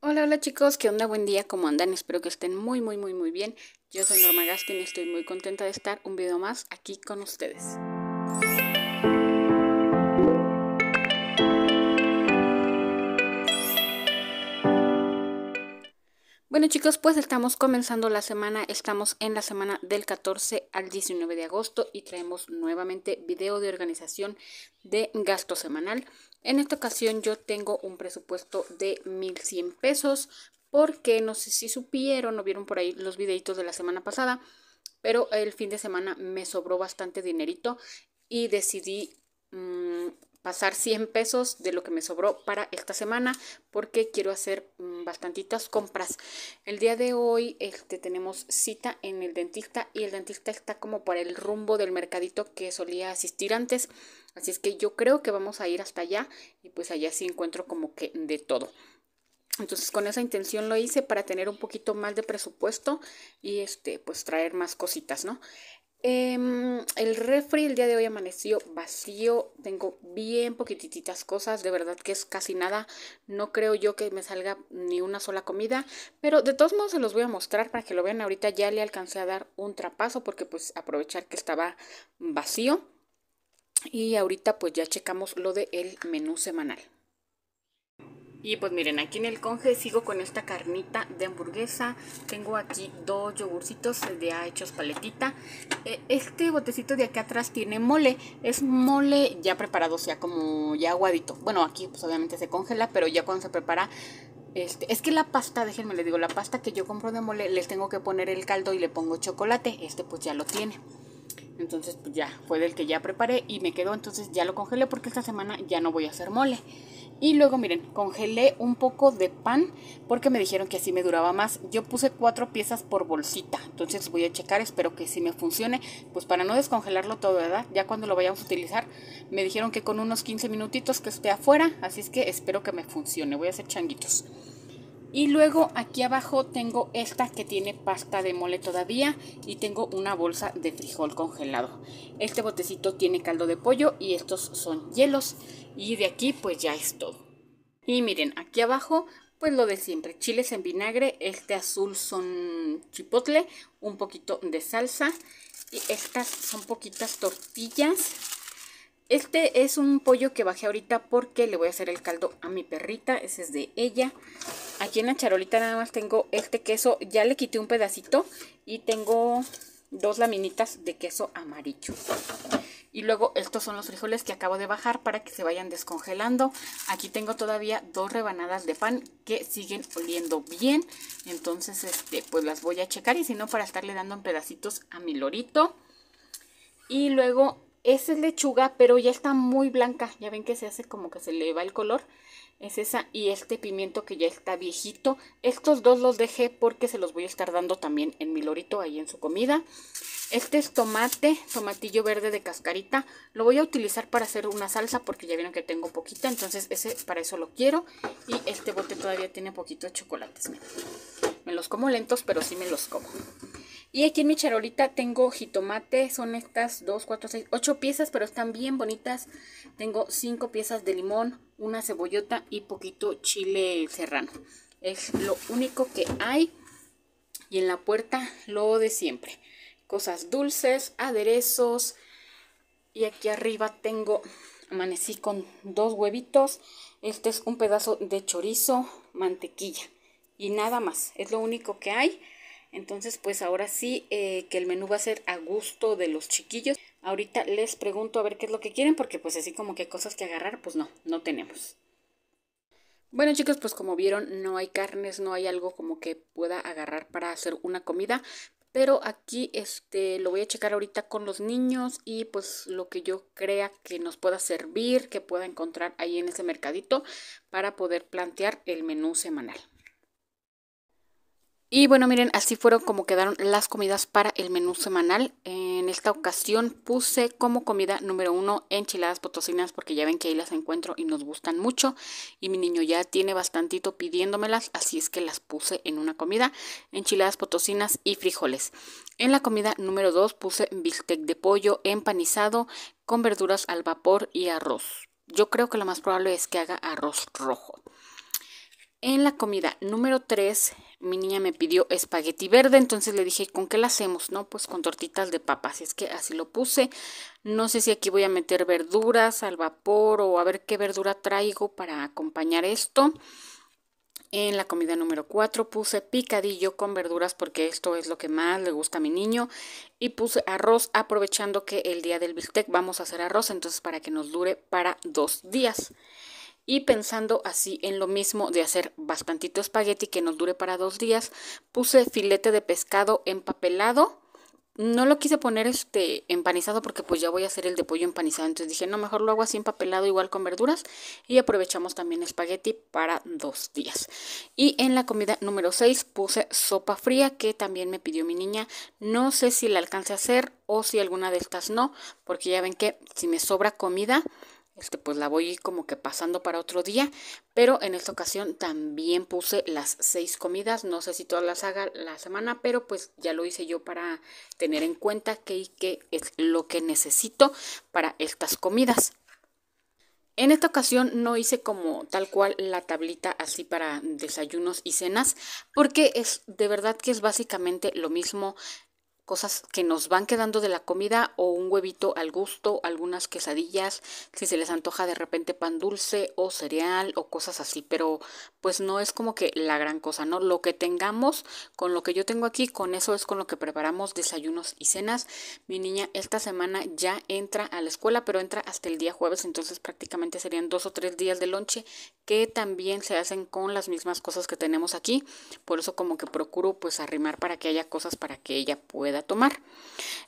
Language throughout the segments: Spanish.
Hola, hola chicos, ¿qué onda? Buen día, ¿cómo andan? Espero que estén muy, muy, muy, muy bien. Yo soy Norma Gastin y estoy muy contenta de estar un video más aquí con ustedes. Bueno chicos, pues estamos comenzando la semana, estamos en la semana del 14 al 19 de agosto y traemos nuevamente video de organización de gasto semanal. En esta ocasión yo tengo un presupuesto de 1.100 pesos porque no sé si supieron o vieron por ahí los videitos de la semana pasada, pero el fin de semana me sobró bastante dinerito y decidí mm, pasar 100 pesos de lo que me sobró para esta semana porque quiero hacer mm, bastantitas compras. El día de hoy este, tenemos cita en el dentista y el dentista está como para el rumbo del mercadito que solía asistir antes. Así es que yo creo que vamos a ir hasta allá y pues allá sí encuentro como que de todo. Entonces con esa intención lo hice para tener un poquito más de presupuesto y este pues traer más cositas, ¿no? Em, el refri el día de hoy amaneció vacío. Tengo bien poquititas cosas. De verdad que es casi nada. No creo yo que me salga ni una sola comida. Pero de todos modos se los voy a mostrar para que lo vean. Ahorita ya le alcancé a dar un trapazo porque pues aprovechar que estaba vacío. Y ahorita pues ya checamos lo del el menú semanal. Y pues miren, aquí en el conge sigo con esta carnita de hamburguesa. Tengo aquí dos yogurcitos ya hechos paletita. E, este botecito de aquí atrás tiene mole. Es mole ya preparado, o sea, como ya aguadito. Bueno, aquí pues obviamente se congela, pero ya cuando se prepara... Este, es que la pasta, déjenme les digo, la pasta que yo compro de mole, les tengo que poner el caldo y le pongo chocolate. Este pues ya lo tiene. Entonces pues ya, fue del que ya preparé y me quedó. Entonces ya lo congelé porque esta semana ya no voy a hacer mole. Y luego miren, congelé un poco de pan porque me dijeron que así me duraba más. Yo puse cuatro piezas por bolsita, entonces voy a checar, espero que si me funcione, pues para no descongelarlo todo, ¿verdad? Ya cuando lo vayamos a utilizar, me dijeron que con unos 15 minutitos que esté afuera, así es que espero que me funcione, voy a hacer changuitos. Y luego aquí abajo tengo esta que tiene pasta de mole todavía y tengo una bolsa de frijol congelado. Este botecito tiene caldo de pollo y estos son hielos. Y de aquí pues ya es todo. Y miren, aquí abajo pues lo de siempre, chiles en vinagre, este azul son chipotle, un poquito de salsa y estas son poquitas tortillas. Este es un pollo que bajé ahorita porque le voy a hacer el caldo a mi perrita, ese es de ella. Aquí en la charolita nada más tengo este queso, ya le quité un pedacito y tengo dos laminitas de queso amarillo. Y luego estos son los frijoles que acabo de bajar para que se vayan descongelando. Aquí tengo todavía dos rebanadas de pan que siguen oliendo bien. Entonces, este, pues las voy a checar y si no, para estarle dando en pedacitos a mi lorito. Y luego, esa es lechuga, pero ya está muy blanca. Ya ven que se hace como que se le va el color es esa y este pimiento que ya está viejito. Estos dos los dejé porque se los voy a estar dando también en mi lorito ahí en su comida. Este es tomate, tomatillo verde de cascarita. Lo voy a utilizar para hacer una salsa porque ya vieron que tengo poquita, entonces ese para eso lo quiero. Y este bote todavía tiene poquito de chocolates. Me los como lentos, pero sí me los como. Y aquí en mi charolita tengo jitomate, son estas 2, 4, 6, 8 piezas, pero están bien bonitas. Tengo 5 piezas de limón, una cebollota y poquito chile serrano. Es lo único que hay. Y en la puerta lo de siempre. Cosas dulces, aderezos. Y aquí arriba tengo, amanecí con dos huevitos. Este es un pedazo de chorizo, mantequilla. Y nada más, es lo único que hay. Entonces, pues ahora sí eh, que el menú va a ser a gusto de los chiquillos. Ahorita les pregunto a ver qué es lo que quieren, porque pues así como que cosas que agarrar, pues no, no tenemos. Bueno chicos, pues como vieron, no hay carnes, no hay algo como que pueda agarrar para hacer una comida, pero aquí este lo voy a checar ahorita con los niños y pues lo que yo crea que nos pueda servir, que pueda encontrar ahí en ese mercadito para poder plantear el menú semanal. Y bueno, miren, así fueron como quedaron las comidas para el menú semanal. En esta ocasión puse como comida número uno enchiladas potosinas porque ya ven que ahí las encuentro y nos gustan mucho. Y mi niño ya tiene bastantito pidiéndomelas, así es que las puse en una comida. Enchiladas potosinas y frijoles. En la comida número dos puse bistec de pollo empanizado con verduras al vapor y arroz. Yo creo que lo más probable es que haga arroz rojo. En la comida número 3 mi niña me pidió espagueti verde, entonces le dije, ¿con qué la hacemos? No, pues con tortitas de papa, así es que así lo puse. No sé si aquí voy a meter verduras al vapor o a ver qué verdura traigo para acompañar esto. En la comida número 4 puse picadillo con verduras porque esto es lo que más le gusta a mi niño. Y puse arroz aprovechando que el día del bistec vamos a hacer arroz, entonces para que nos dure para dos días. Y pensando así en lo mismo de hacer bastantito espagueti que nos dure para dos días, puse filete de pescado empapelado. No lo quise poner este empanizado porque pues ya voy a hacer el de pollo empanizado. Entonces dije, no, mejor lo hago así empapelado igual con verduras. Y aprovechamos también espagueti para dos días. Y en la comida número 6 puse sopa fría que también me pidió mi niña. No sé si la alcance a hacer o si alguna de estas no. Porque ya ven que si me sobra comida este, pues la voy como que pasando para otro día, pero en esta ocasión también puse las seis comidas, no sé si todas las haga la semana, pero pues ya lo hice yo para tener en cuenta qué es lo que necesito para estas comidas. En esta ocasión no hice como tal cual la tablita así para desayunos y cenas, porque es de verdad que es básicamente lo mismo cosas que nos van quedando de la comida o un huevito al gusto, algunas quesadillas, si se les antoja de repente pan dulce o cereal o cosas así, pero pues no es como que la gran cosa, ¿no? Lo que tengamos, con lo que yo tengo aquí, con eso es con lo que preparamos desayunos y cenas. Mi niña esta semana ya entra a la escuela, pero entra hasta el día jueves, entonces prácticamente serían dos o tres días de lonche que también se hacen con las mismas cosas que tenemos aquí, por eso como que procuro pues arrimar para que haya cosas para que ella pueda a tomar.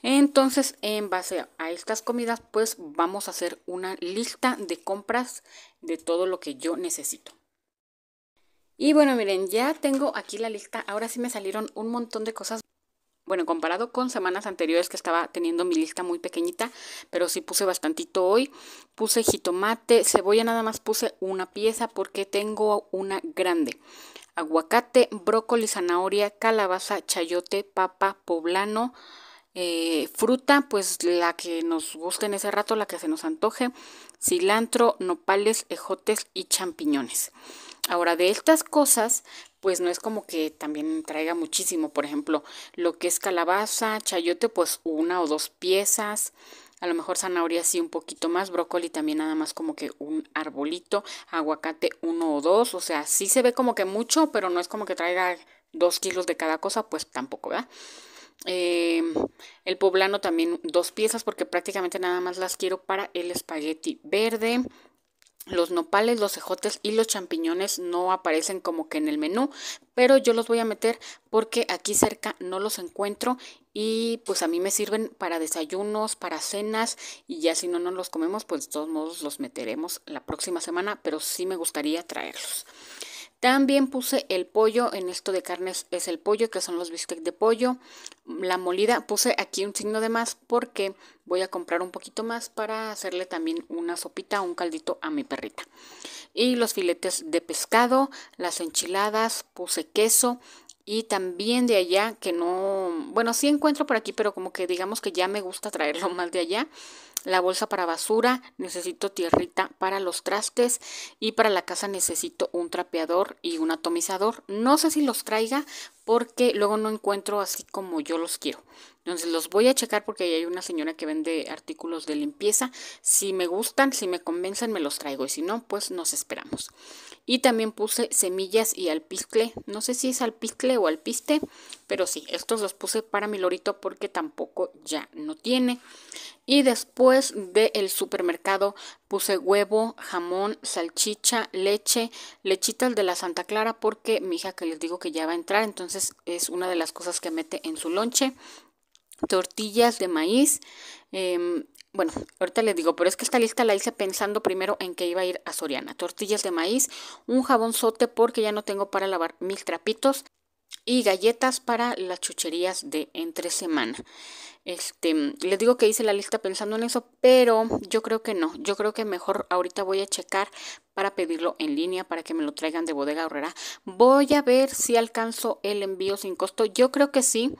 Entonces, en base a estas comidas, pues vamos a hacer una lista de compras de todo lo que yo necesito. Y bueno, miren, ya tengo aquí la lista. Ahora sí me salieron un montón de cosas bueno, comparado con semanas anteriores que estaba teniendo mi lista muy pequeñita, pero sí puse bastantito hoy. Puse jitomate, cebolla nada más puse una pieza porque tengo una grande. Aguacate, brócoli, zanahoria, calabaza, chayote, papa, poblano, eh, fruta, pues la que nos guste en ese rato, la que se nos antoje, cilantro, nopales, ejotes y champiñones. Ahora, de estas cosas, pues no es como que también traiga muchísimo. Por ejemplo, lo que es calabaza, chayote, pues una o dos piezas. A lo mejor zanahoria sí un poquito más, brócoli también nada más como que un arbolito, aguacate uno o dos, o sea, sí se ve como que mucho, pero no es como que traiga dos kilos de cada cosa, pues tampoco, ¿verdad? Eh, el poblano también dos piezas porque prácticamente nada más las quiero para el espagueti verde los nopales, los cejotes y los champiñones no aparecen como que en el menú, pero yo los voy a meter porque aquí cerca no los encuentro y pues a mí me sirven para desayunos, para cenas y ya si no nos los comemos pues de todos modos los meteremos la próxima semana, pero sí me gustaría traerlos. También puse el pollo, en esto de carnes es el pollo, que son los bistecs de pollo, la molida, puse aquí un signo de más porque voy a comprar un poquito más para hacerle también una sopita, un caldito a mi perrita. Y los filetes de pescado, las enchiladas, puse queso, y también de allá que no, bueno, sí encuentro por aquí, pero como que digamos que ya me gusta traerlo más de allá la bolsa para basura, necesito tierrita para los trastes y para la casa necesito un trapeador y un atomizador. No sé si los traiga porque luego no encuentro así como yo los quiero. Entonces los voy a checar porque hay una señora que vende artículos de limpieza. Si me gustan, si me convencen, me los traigo y si no, pues nos esperamos. Y también puse semillas y alpizcle. No sé si es alpizcle o alpiste, pero sí, estos los puse para mi lorito porque tampoco ya no tiene. Y después del supermercado puse huevo, jamón, salchicha, leche, lechitas de la Santa Clara porque mi hija que les digo que ya va a entrar, entonces es una de las cosas que mete en su lonche tortillas de maíz, eh, bueno, ahorita les digo, pero es que esta lista la hice pensando primero en que iba a ir a Soriana. Tortillas de maíz, un jabón porque ya no tengo para lavar mis trapitos y galletas para las chucherías de entre semana. Este, les digo que hice la lista pensando en eso, pero yo creo que no. Yo creo que mejor ahorita voy a checar para pedirlo en línea para que me lo traigan de bodega horrera. Voy a ver si alcanzo el envío sin costo. Yo creo que sí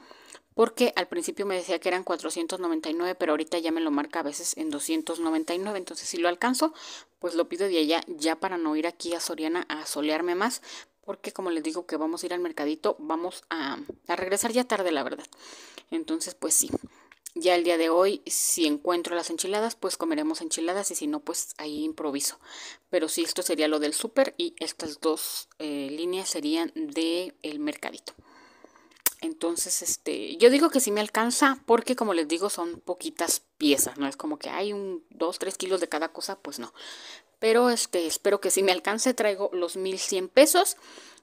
porque al principio me decía que eran 499, pero ahorita ya me lo marca a veces en 299, entonces si lo alcanzo, pues lo pido de allá ya para no ir aquí a Soriana a solearme más, porque como les digo que vamos a ir al mercadito, vamos a, regresar ya tarde, la verdad. Entonces, pues sí. Ya el día de hoy, si encuentro las enchiladas, pues comeremos enchiladas y si no, pues ahí improviso. Pero sí, esto sería lo del súper y estas dos eh, líneas serían del el mercadito. Entonces, este, yo digo que si me alcanza porque como les digo son poquitas piezas, no es como que hay un 2, 3 kilos de cada cosa, pues no. Pero este, espero que si me alcance, traigo los 1100 pesos.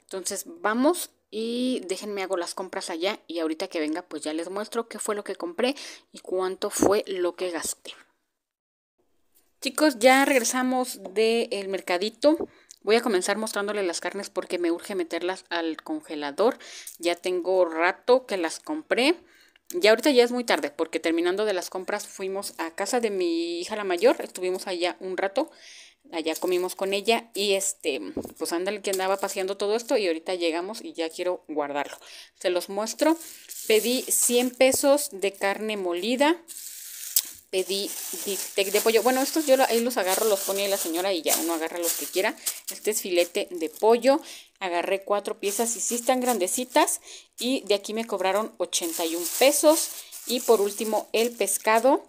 Entonces, vamos y déjenme hago las compras allá y ahorita que venga pues ya les muestro qué fue lo que compré y cuánto fue lo que gasté. Chicos, ya regresamos del mercadito. Voy a comenzar mostrándole las carnes porque me urge meterlas al congelador. Ya tengo rato que las compré. Ya ahorita ya es muy tarde porque terminando de las compras fuimos a casa de mi hija la mayor. Estuvimos allá un rato. Allá comimos con ella y este, pues ándale que andaba paseando todo esto y ahorita llegamos y ya quiero guardarlo. Se los muestro. Pedí 100 pesos de carne molida pedí de pollo. Bueno, estos yo ahí los agarro, los pone la señora y ya uno agarra los que quiera. Este es filete de pollo. Agarré cuatro piezas y sí están grandecitas. Y de aquí me cobraron 81 pesos. Y por último, el pescado.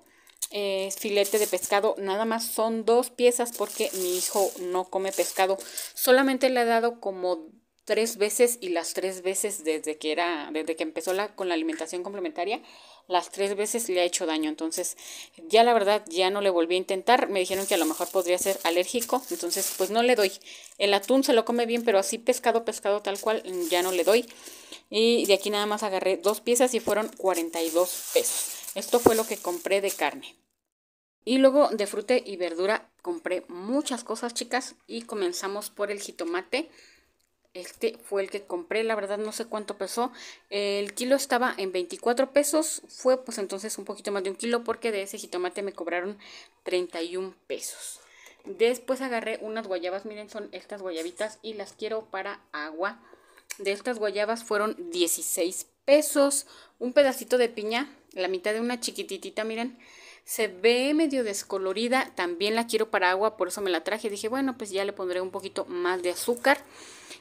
Eh, filete de pescado, nada más son dos piezas porque mi hijo no come pescado. Solamente le he dado como tres veces y las tres veces desde que era, desde que empezó la, con la alimentación complementaria, las tres veces le ha hecho daño. Entonces, ya la verdad, ya no le volví a intentar. Me dijeron que a lo mejor podría ser alérgico. Entonces, pues no le doy. El atún se lo come bien, pero así pescado, pescado tal cual, ya no le doy. Y de aquí nada más agarré dos piezas y fueron 42 pesos. Esto fue lo que compré de carne. Y luego de fruta y verdura compré muchas cosas, chicas. Y comenzamos por el jitomate. Este fue el que compré, la verdad no sé cuánto pesó. El kilo estaba en 24 pesos, fue pues entonces un poquito más de un kilo porque de ese jitomate me cobraron 31 pesos. Después agarré unas guayabas, miren, son estas guayabitas y las quiero para agua. De estas guayabas fueron 16 pesos, un pedacito de piña, la mitad de una chiquititita, miren, se ve medio descolorida, también la quiero para agua, por eso me la traje, dije bueno pues ya le pondré un poquito más de azúcar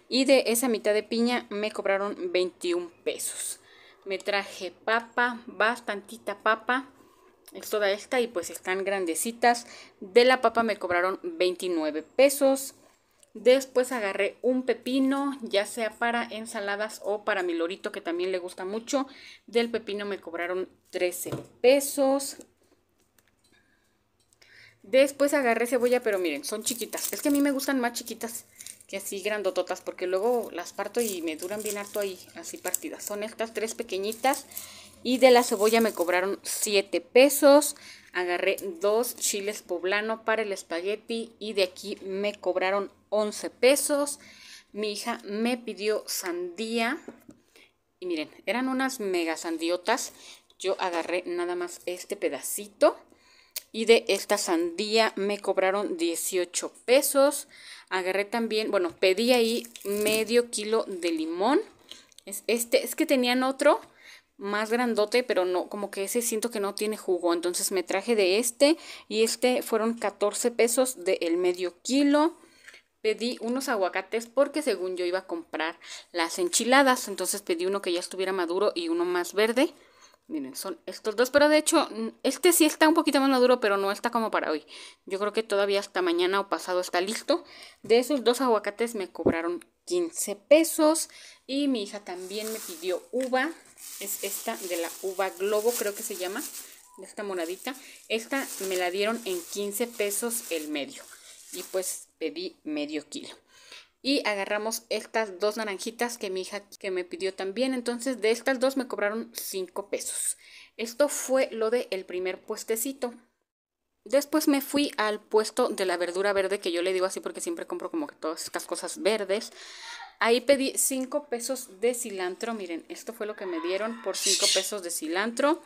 y de esa mitad de piña me cobraron 21 pesos. Me traje papa, bastantita papa, es toda esta y pues están grandecitas. De la papa me cobraron 29 pesos. Después agarré un pepino, ya sea para ensaladas o para mi lorito que también le gusta mucho. Del pepino me cobraron 13 pesos. Después agarré cebolla, pero miren, son chiquitas. Es que a mí me gustan más chiquitas que así grandototas, porque luego las parto y me duran bien harto ahí, así partidas. Son estas tres pequeñitas. Y de la cebolla me cobraron 7 pesos. Agarré dos chiles poblano para el espagueti y de aquí me cobraron 11 pesos. Mi hija me pidió sandía. Y miren, eran unas mega sandiotas. Yo agarré nada más este pedacito y de esta sandía me cobraron 18 pesos. Agarré también, bueno, pedí ahí medio kilo de limón. Es, este, es que tenían otro más grandote, pero no, como que ese siento que no tiene jugo. Entonces me traje de este y este fueron 14 pesos del el medio kilo. Pedí unos aguacates porque según yo iba a comprar las enchiladas. Entonces pedí uno que ya estuviera maduro y uno más verde. Miren, son estos dos, pero de hecho, este sí está un poquito más maduro, pero no está como para hoy. Yo creo que todavía hasta mañana o pasado está listo. De esos dos aguacates me cobraron 15 pesos y mi hija también me pidió uva. Es esta de la uva globo, creo que se llama, de esta moradita. Esta me la dieron en 15 pesos el medio y pues pedí medio kilo y agarramos estas dos naranjitas que mi hija que me pidió también. Entonces de estas dos me cobraron 5 pesos. Esto fue lo del primer puestecito. Después me fui al puesto de la verdura verde, que yo le digo así porque siempre compro como que todas estas cosas verdes. Ahí pedí 5 pesos de cilantro. Miren, esto fue lo que me dieron por 5 pesos de cilantro.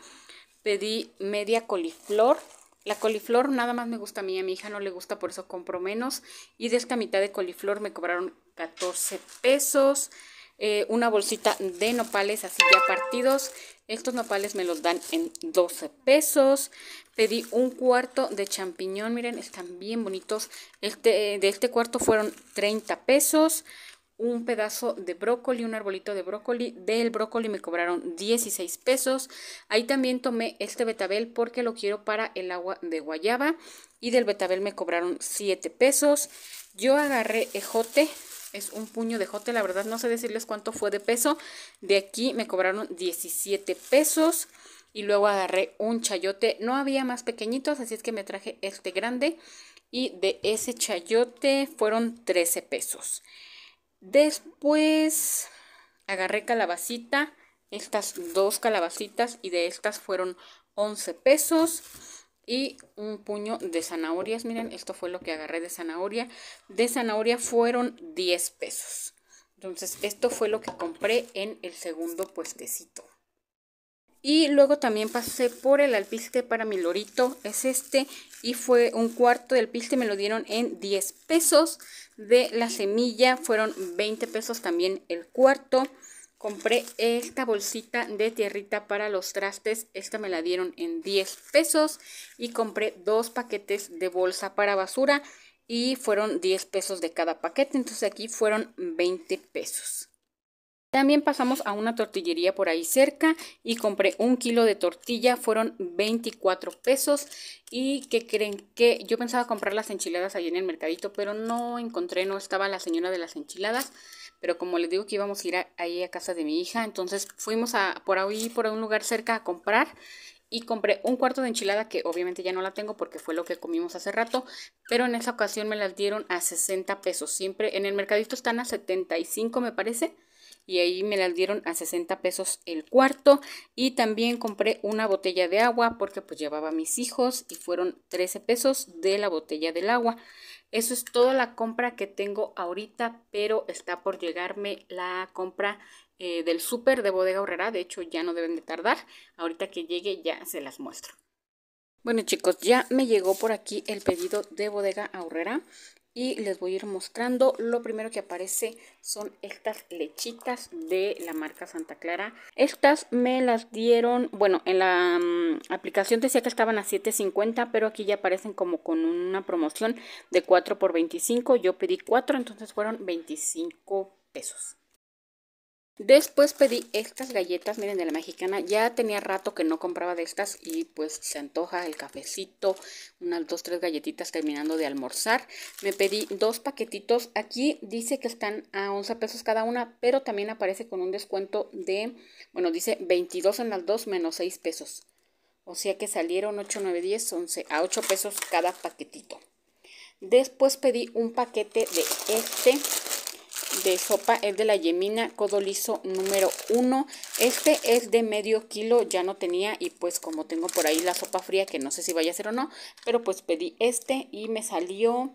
Pedí media coliflor, la coliflor nada más me gusta a mí, a mi hija no le gusta, por eso compro menos. Y de esta mitad de coliflor me cobraron 14 pesos. Eh, una bolsita de nopales así ya partidos. Estos nopales me los dan en 12 pesos. Pedí un cuarto de champiñón, miren, están bien bonitos. Este, eh, de este cuarto fueron 30 pesos un pedazo de brócoli, un arbolito de brócoli. Del brócoli me cobraron 16 pesos. Ahí también tomé este betabel porque lo quiero para el agua de guayaba. Y del betabel me cobraron 7 pesos. Yo agarré ejote, es un puño de ejote, la verdad no sé decirles cuánto fue de peso. De aquí me cobraron 17 pesos. Y luego agarré un chayote, no había más pequeñitos, así es que me traje este grande. Y de ese chayote fueron 13 pesos. Después agarré calabacita, estas dos calabacitas y de estas fueron 11 pesos y un puño de zanahorias. Miren, esto fue lo que agarré de zanahoria. De zanahoria fueron 10 pesos. Entonces, esto fue lo que compré en el segundo puestecito. Y luego también pasé por el alpiste para mi lorito. Es este y fue un cuarto del piste, me lo dieron en 10 pesos. De la semilla fueron 20 pesos también el cuarto. Compré esta bolsita de tierrita para los trastes, esta me la dieron en 10 pesos. Y compré dos paquetes de bolsa para basura y fueron 10 pesos de cada paquete, entonces aquí fueron 20 pesos. También pasamos a una tortillería por ahí cerca y compré un kilo de tortilla, fueron 24 pesos. ¿Y que creen que yo pensaba comprar las enchiladas ahí en el mercadito, pero no encontré, no estaba la señora de las enchiladas. Pero como les digo que íbamos a ir ahí a casa de mi hija, entonces fuimos a por ahí, por un lugar cerca a comprar y compré un cuarto de enchilada que obviamente ya no la tengo porque fue lo que comimos hace rato, pero en esa ocasión me las dieron a 60 pesos. Siempre en el mercadito están a 75 me parece y ahí me las dieron a 60 pesos el cuarto y también compré una botella de agua porque pues llevaba a mis hijos y fueron 13 pesos de la botella del agua. Eso es toda la compra que tengo ahorita, pero está por llegarme la compra eh, del súper de Bodega Horrera. De hecho, ya no deben de tardar. Ahorita que llegue ya se las muestro. Bueno chicos, ya me llegó por aquí el pedido de bodega Aurrera y les voy a ir mostrando. Lo primero que aparece son estas lechitas de la marca Santa Clara. Estas me las dieron, bueno, en la mm, aplicación decía que estaban a 7.50, pero aquí ya aparecen como con una promoción de 4 por 25. Yo pedí 4, entonces fueron 25 pesos. Después pedí estas galletas, miren, de la mexicana. Ya tenía rato que no compraba de estas y pues se antoja el cafecito, unas dos, tres galletitas terminando de almorzar. Me pedí dos paquetitos. Aquí dice que están a 11 pesos cada una, pero también aparece con un descuento de, bueno, dice 22 en las dos menos 6 pesos. O sea que salieron 8, 9, 10, 11 a 8 pesos cada paquetito. Después pedí un paquete de este de sopa es de la Yemina liso número 1. Este es de medio kilo, ya no tenía y pues como tengo por ahí la sopa fría que no sé si vaya a ser o no, pero pues pedí este y me salió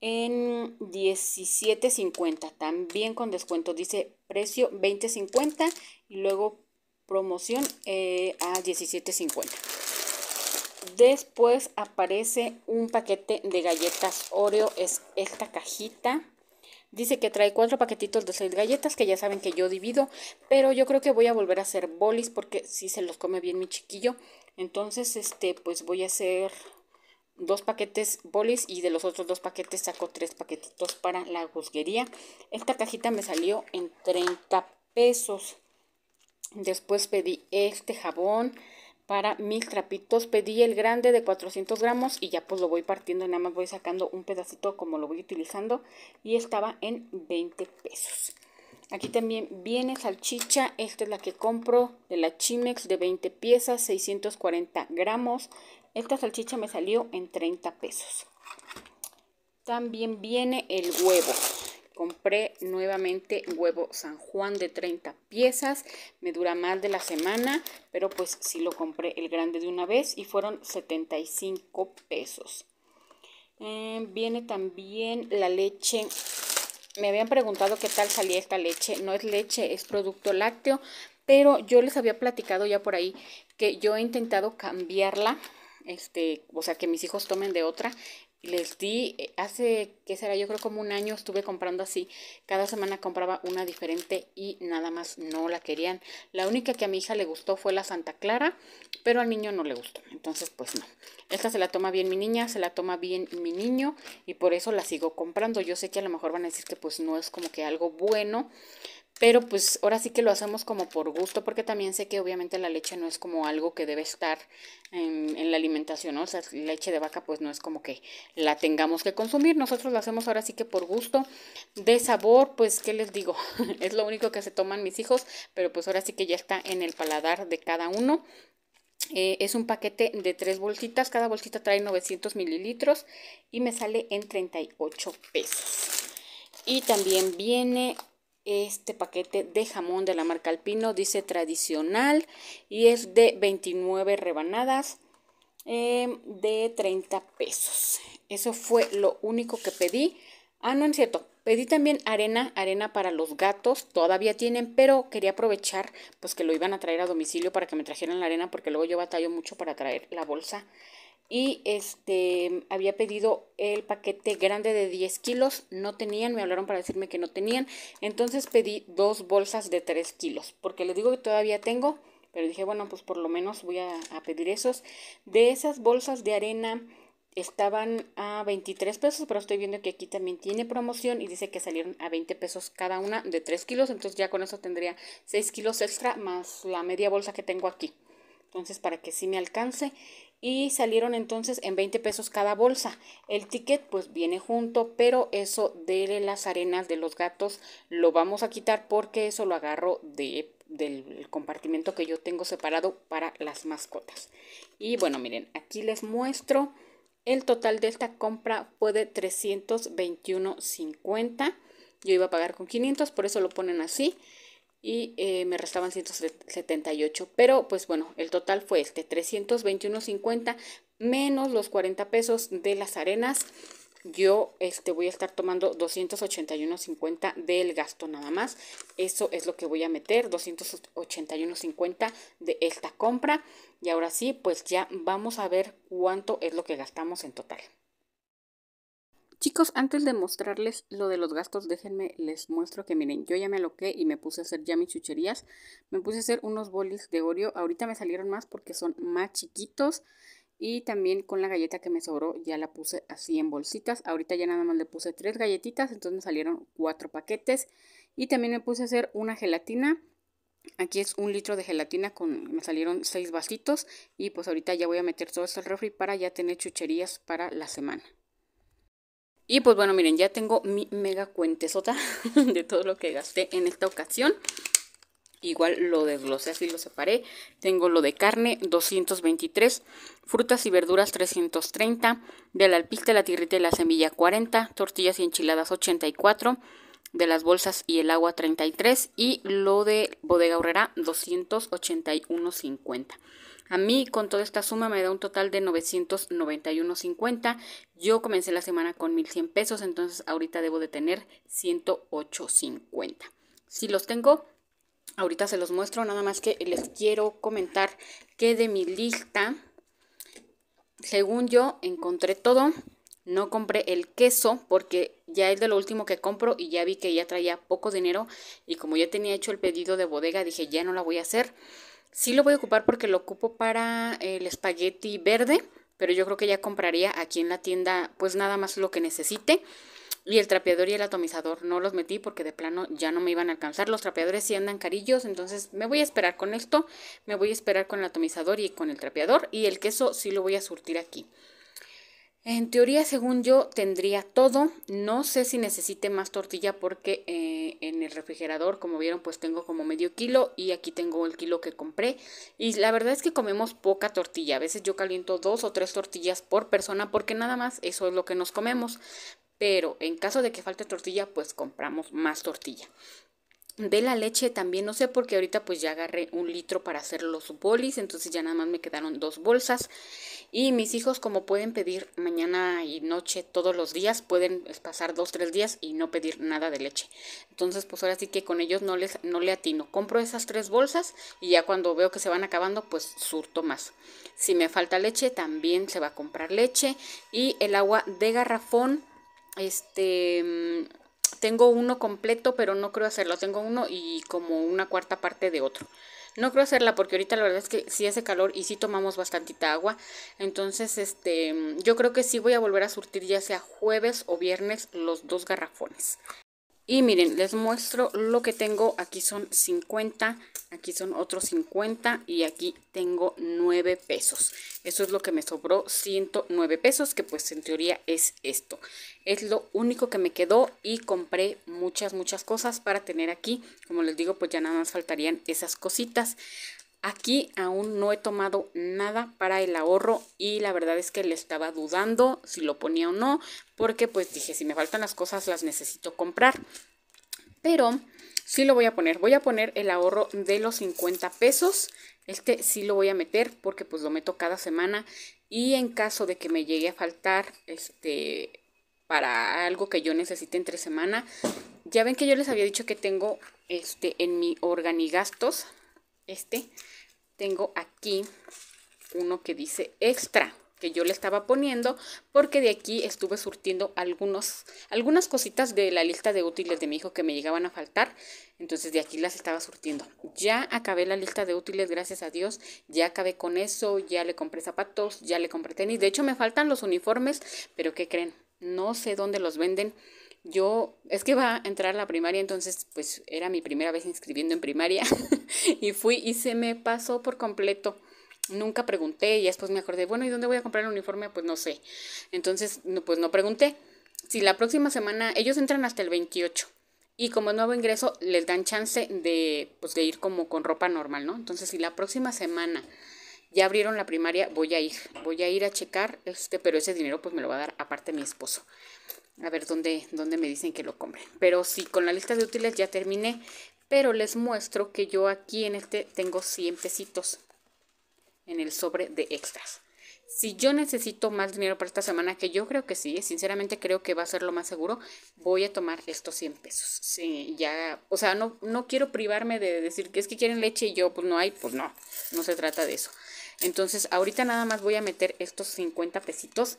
en 17.50, también con descuento, dice precio 20.50 y luego promoción eh, a 17.50. Después aparece un paquete de galletas Oreo, es esta cajita Dice que trae cuatro paquetitos de seis galletas que ya saben que yo divido, pero yo creo que voy a volver a hacer bolis porque si se los come bien mi chiquillo. Entonces, este, pues voy a hacer dos paquetes bolis y de los otros dos paquetes saco tres paquetitos para la juzguería. Esta cajita me salió en 30 pesos. Después pedí este jabón, para mis trapitos. Pedí el grande de 400 gramos y ya pues lo voy partiendo, nada más voy sacando un pedacito como lo voy utilizando y estaba en 20 pesos. Aquí también viene salchicha, esta es la que compro de la Chimex de 20 piezas, 640 gramos. Esta salchicha me salió en 30 pesos. También viene el huevo compré nuevamente huevo San Juan de 30 piezas. Me dura más de la semana, pero pues sí lo compré el grande de una vez y fueron 75 pesos. Eh, viene también la leche me habían preguntado qué tal salía esta leche. No es leche, es producto lácteo, pero yo les había platicado ya por ahí que yo he intentado cambiarla, este, o sea, que mis hijos tomen de otra les di, eh, hace, ¿qué será? Yo creo como un año estuve comprando así. Cada semana compraba una diferente y nada más no la querían. La única que a mi hija le gustó fue la Santa Clara, pero al niño no le gustó. Entonces, pues no. Esta se la toma bien mi niña, se la toma bien mi niño y por eso la sigo comprando. Yo sé que a lo mejor van a decir que pues no es como que algo bueno, pero pues ahora sí que lo hacemos como por gusto, porque también sé que obviamente la leche no es como algo que debe estar en, la alimentación, o sea, leche de vaca pues no es como que la tengamos que consumir, nosotros lo hacemos ahora sí que por gusto, de sabor pues qué les digo, es lo único que se toman mis hijos, pero pues ahora sí que ya está en el paladar de cada uno, eh, es un paquete de tres bolsitas, cada bolsita trae 900 mililitros y me sale en 38 pesos. Y también viene este paquete de jamón de la marca Alpino dice tradicional y es de 29 rebanadas em, de 30 pesos. Eso fue lo único que pedí. Ah, no es cierto. Pedí también arena, arena para los gatos, todavía tienen, pero quería aprovechar pues que lo iban a traer a domicilio para que me trajeran la arena porque luego yo batallo mucho para traer la bolsa y este había pedido el paquete grande de 10 kilos, no tenían, me hablaron para decirme que no tenían, entonces pedí dos bolsas de 3 kilos, porque les digo que todavía tengo, pero dije, bueno, pues por lo menos voy a, a pedir esos. De esas bolsas de arena estaban a 23 pesos, pero estoy viendo que aquí también tiene promoción y dice que salieron a 20 pesos cada una de 3 kilos, entonces ya con eso tendría 6 kilos extra más la media bolsa que tengo aquí. Entonces, para que sí me alcance y salieron entonces en 20 pesos cada bolsa. El ticket pues viene junto, pero eso de las arenas de los gatos lo vamos a quitar porque eso lo agarro de, del compartimento que yo tengo separado para las mascotas. Y bueno, miren, aquí les muestro. El total de esta compra fue de 321.50. Yo iba a pagar con 500, por eso lo ponen así y eh, me restaban 178, pero pues bueno, el total fue este, 321.50 menos los 40 pesos de las arenas. Yo este, voy a estar tomando 281.50 del gasto nada más. Eso es lo que voy a meter, 281.50 de esta compra. Y ahora sí, pues ya vamos a ver cuánto es lo que gastamos en total. Chicos, antes de mostrarles lo de los gastos, déjenme, les muestro que miren, yo ya me aloqué y me puse a hacer ya mis chucherías. Me puse a hacer unos bolis de Oreo. Ahorita me salieron más porque son más chiquitos. Y también con la galleta que me sobró ya la puse así en bolsitas. Ahorita ya nada más le puse tres galletitas, entonces me salieron cuatro paquetes. Y también me puse a hacer una gelatina. Aquí es un litro de gelatina con me salieron seis vasitos. Y pues ahorita ya voy a meter todo esto al refri para ya tener chucherías para la semana. Y pues bueno, miren, ya tengo mi mega cuentesota de todo lo que gasté en esta ocasión. Igual lo desglosé así, lo separé. Tengo lo de carne, 223. Frutas y verduras, 330. De la alpiste la tirrita y la semilla, 40. Tortillas y enchiladas, 84. De las bolsas y el agua, 33. Y lo de bodega horrera, 281.50. A mí con toda esta suma me da un total de 991.50. Yo comencé la semana con 1.100 pesos, entonces ahorita debo de tener 108.50. Si los tengo, ahorita se los muestro, nada más que les quiero comentar que de mi lista, según yo, encontré todo. No compré el queso porque ya es de lo último que compro y ya vi que ya traía poco dinero y como ya tenía hecho el pedido de bodega dije ya no la voy a hacer. Sí lo voy a ocupar porque lo ocupo para el espagueti verde, pero yo creo que ya compraría aquí en la tienda pues nada más lo que necesite. Y el trapeador y el atomizador no los metí porque de plano ya no me iban a alcanzar. Los trapeadores sí andan carillos, entonces me voy a esperar con esto, me voy a esperar con el atomizador y con el trapeador. Y el queso sí lo voy a surtir aquí. En teoría, según yo, tendría todo. No sé si necesite más tortilla porque eh, en el refrigerador, como vieron, pues tengo como medio kilo y aquí tengo el kilo que compré. Y la verdad es que comemos poca tortilla. A veces yo caliento dos o tres tortillas por persona porque nada más eso es lo que nos comemos. Pero en caso de que falte tortilla, pues compramos más tortilla de la leche también no sé porque ahorita pues ya agarré un litro para hacer los bolis entonces ya nada más me quedaron dos bolsas y mis hijos como pueden pedir mañana y noche todos los días pueden pasar dos tres días y no pedir nada de leche entonces pues ahora sí que con ellos no les no le atino compro esas tres bolsas y ya cuando veo que se van acabando pues surto más si me falta leche también se va a comprar leche y el agua de garrafón este tengo uno completo, pero no creo hacerlo. Tengo uno y como una cuarta parte de otro. No creo hacerla porque ahorita la verdad es que sí hace calor y sí tomamos bastantita agua. Entonces, este, yo creo que sí voy a volver a surtir ya sea jueves o viernes los dos garrafones. Y miren, les muestro lo que tengo. Aquí son 50, aquí son otros 50 y aquí tengo 9 pesos. Eso es lo que me sobró, 109 pesos, que pues en teoría es esto. Es lo único que me quedó y compré muchas, muchas cosas para tener aquí. Como les digo, pues ya nada más faltarían esas cositas. Aquí aún no he tomado nada para el ahorro y la verdad es que le estaba dudando si lo ponía o no, porque pues dije, si me faltan las cosas las necesito comprar. Pero sí lo voy a poner, voy a poner el ahorro de los 50 pesos. Este sí lo voy a meter porque pues lo meto cada semana y en caso de que me llegue a faltar este para algo que yo necesite entre semana, ya ven que yo les había dicho que tengo este en mi organigastos este, tengo aquí uno que dice extra que yo le estaba poniendo porque de aquí estuve surtiendo algunos, algunas cositas de la lista de útiles de mi hijo que me llegaban a faltar. Entonces de aquí las estaba surtiendo. Ya acabé la lista de útiles, gracias a Dios. Ya acabé con eso, ya le compré zapatos, ya le compré tenis. De hecho me faltan los uniformes, pero ¿qué creen? No sé dónde los venden yo, es que va a entrar la primaria, entonces pues era mi primera vez inscribiendo en primaria y fui y se me pasó por completo. Nunca pregunté y después me acordé, bueno, ¿y dónde voy a comprar el uniforme? Pues no sé. Entonces, pues no pregunté. Si la próxima semana, ellos entran hasta el 28 y como nuevo ingreso les dan chance de, pues, de ir como con ropa normal, ¿no? Entonces, si la próxima semana ya abrieron la primaria, voy a ir, voy a ir a checar, este, pero ese dinero pues me lo va a dar aparte mi esposo. A ver dónde, dónde me dicen que lo compren. Pero sí, con la lista de útiles ya terminé. Pero les muestro que yo aquí en este tengo 100 pesitos en el sobre de extras. Si yo necesito más dinero para esta semana, que yo creo que sí, sinceramente creo que va a ser lo más seguro, voy a tomar estos 100 pesos. Sí, ya, o sea, no, no quiero privarme de decir que es que quieren leche y yo, pues no hay, pues no, no se trata de eso. Entonces, ahorita nada más voy a meter estos 50 pesitos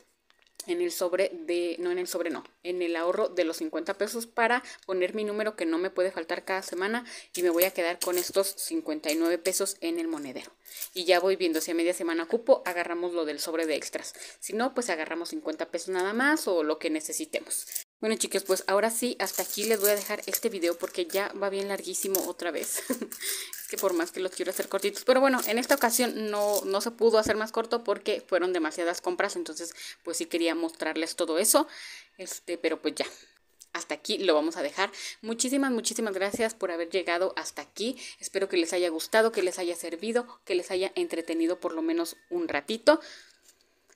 en el sobre de, no en el sobre, no, en el ahorro de los 50 pesos para poner mi número que no me puede faltar cada semana y me voy a quedar con estos 59 pesos en el monedero. Y ya voy viendo si a media semana ocupo, agarramos lo del sobre de extras. Si no, pues agarramos 50 pesos nada más o lo que necesitemos. Bueno chicos, pues ahora sí, hasta aquí les voy a dejar este video porque ya va bien larguísimo otra vez. es que por más que los quiero hacer cortitos. Pero bueno, en esta ocasión no, no se pudo hacer más corto porque fueron demasiadas compras. Entonces, pues sí quería mostrarles todo eso. Este, pero pues ya, hasta aquí lo vamos a dejar. Muchísimas, muchísimas gracias por haber llegado hasta aquí. Espero que les haya gustado, que les haya servido, que les haya entretenido por lo menos un ratito.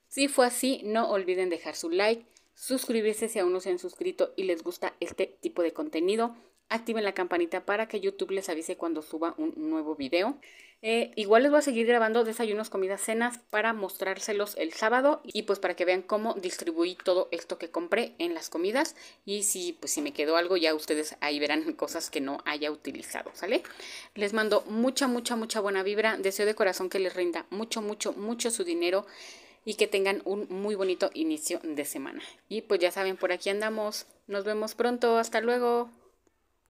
Si fue así, no olviden dejar su like, suscribirse si aún no se han suscrito y les gusta este tipo de contenido. Activen la campanita para que YouTube les avise cuando suba un nuevo video. Eh, igual les voy a seguir grabando desayunos, comidas, cenas para mostrárselos el sábado y pues para que vean cómo distribuí todo esto que compré en las comidas y si pues si me quedó algo ya ustedes ahí verán cosas que no haya utilizado, ¿sale? Les mando mucha, mucha, mucha buena vibra. Deseo de corazón que les rinda mucho, mucho, mucho su dinero y que tengan un muy bonito inicio de semana. Y pues ya saben, por aquí andamos. Nos vemos pronto. Hasta luego.